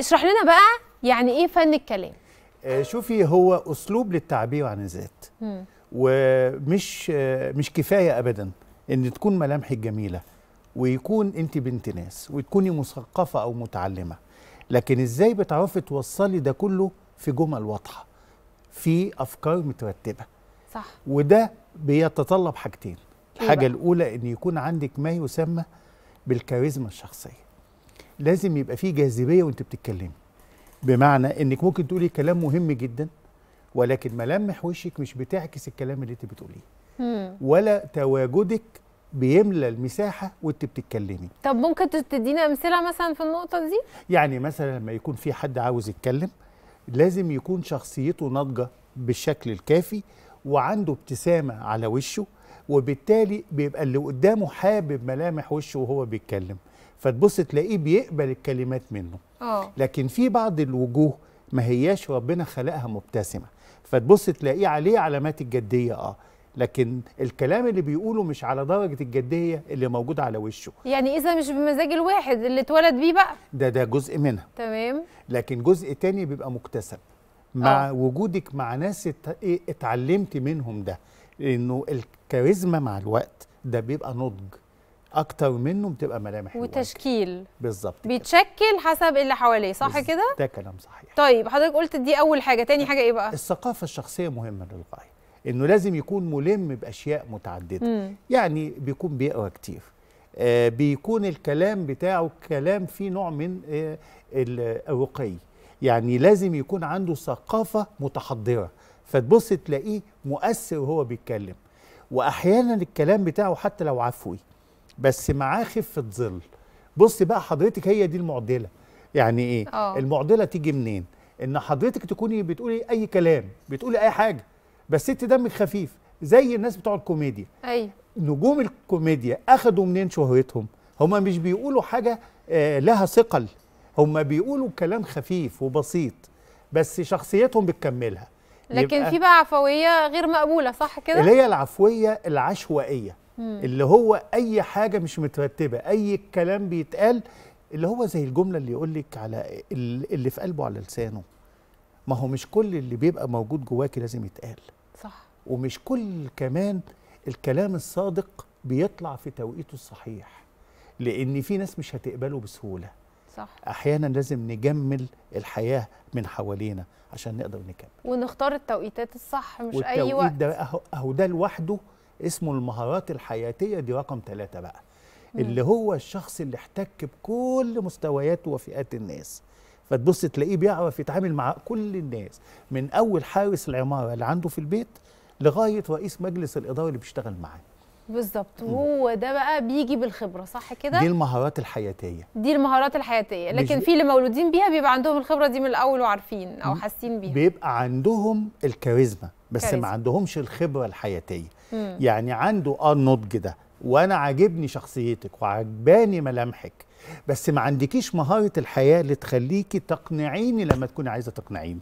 اشرح لنا بقى يعني ايه فن الكلام آه، شوفي هو اسلوب للتعبير عن الذات ومش آه، مش كفايه ابدا ان تكون ملامحك جميله ويكون انت بنت ناس وتكوني مثقفه او متعلمه لكن ازاي بتعرفي توصلي ده كله في جمل واضحه في افكار مترتبه صح وده بيتطلب حاجتين الحاجه إيه الاولى ان يكون عندك ما يسمى بالكاريزما الشخصيه لازم يبقى فيه جاذبيه وانت بتتكلمي بمعنى انك ممكن تقولي كلام مهم جدا ولكن ملامح وشك مش بتعكس الكلام اللي انت بتقوليه ولا تواجدك بيملى المساحه وانت بتتكلمي طب ممكن تدينا امثله مثلا في النقطه دي يعني مثلا لما يكون في حد عاوز يتكلم لازم يكون شخصيته ناضجه بالشكل الكافي وعنده ابتسامه على وشه وبالتالي بيبقى اللي قدامه حابب ملامح وشه وهو بيتكلم فتبص تلاقيه بيقبل الكلمات منه أوه. لكن في بعض الوجوه ما هياش ربنا خلقها مبتسمه فتبص تلاقيه عليه علامات الجديه اه لكن الكلام اللي بيقوله مش على درجه الجديه اللي موجوده على وشه يعني اذا مش بمزاج الواحد اللي اتولد بيه بقى ده ده جزء منها تمام لكن جزء تاني بيبقى مكتسب مع أوه. وجودك مع ناس إيه، اتعلمت منهم ده لانه الكاريزما مع الوقت ده بيبقى نضج اكتر منه بتبقى ملامح وتشكيل بالظبط بيتشكل حسب اللي حواليه صح كده ده كلام صحيح طيب حضرتك قلت دي اول حاجه تاني حاجه ايه بقى الثقافه الشخصيه مهمه للغايه انه لازم يكون ملم باشياء متعدده مم. يعني بيكون بيقرا كتير آه بيكون الكلام بتاعه كلام فيه نوع من آه الرقي يعني لازم يكون عنده ثقافه متحضره فتبص تلاقيه مؤثر وهو بيتكلم واحيانا الكلام بتاعه حتى لو عفوي بس معاه خفه ظل بصي بقى حضرتك هي دي المعضله يعني ايه أوه. المعضله تيجي منين ان حضرتك تكوني بتقولي اي كلام بتقولي اي حاجه بس انت دمك خفيف زي الناس بتوع الكوميديا ايوه نجوم الكوميديا اخدوا منين شهرتهم هما مش بيقولوا حاجه آه لها ثقل هما بيقولوا كلام خفيف وبسيط بس شخصيتهم بتكملها لكن في بقى عفويه غير مقبوله صح كده اللي هي العفويه العشوائيه اللي هو اي حاجه مش مترتبه اي كلام بيتقال اللي هو زي الجمله اللي يقول لك على اللي في قلبه على لسانه ما هو مش كل اللي بيبقى موجود جواكي لازم يتقال صح ومش كل كمان الكلام الصادق بيطلع في توقيته الصحيح لان في ناس مش هتقبله بسهوله صح احيانا لازم نجمل الحياه من حوالينا عشان نقدر نكمل ونختار التوقيتات الصح مش اي وقت والتوقيت ده اهو ده لوحده اسمه المهارات الحياتيه دي رقم ثلاثه بقى مم. اللي هو الشخص اللي احتك بكل مستويات وفئات الناس فتبص تلاقيه بيعرف يتعامل مع كل الناس من اول حارس العماره اللي عنده في البيت لغايه رئيس مجلس الاداره اللي بيشتغل معاه بالظبط وهو ده بقى بيجي بالخبره صح كده دي المهارات الحياتيه دي المهارات الحياتيه لكن في اللي مولودين بيها بيبقى عندهم الخبره دي من الاول وعارفين او حاسين بيها بيبقى عندهم الكاريزما بس كاريزما. ما عندهمش الخبره الحياتيه مم. يعني عنده اه النضج ده وانا عاجبني شخصيتك وعجباني ملامحك بس ما عندكيش مهاره الحياه اللي تخليكي تقنعيني لما تكوني عايزه تقنعيني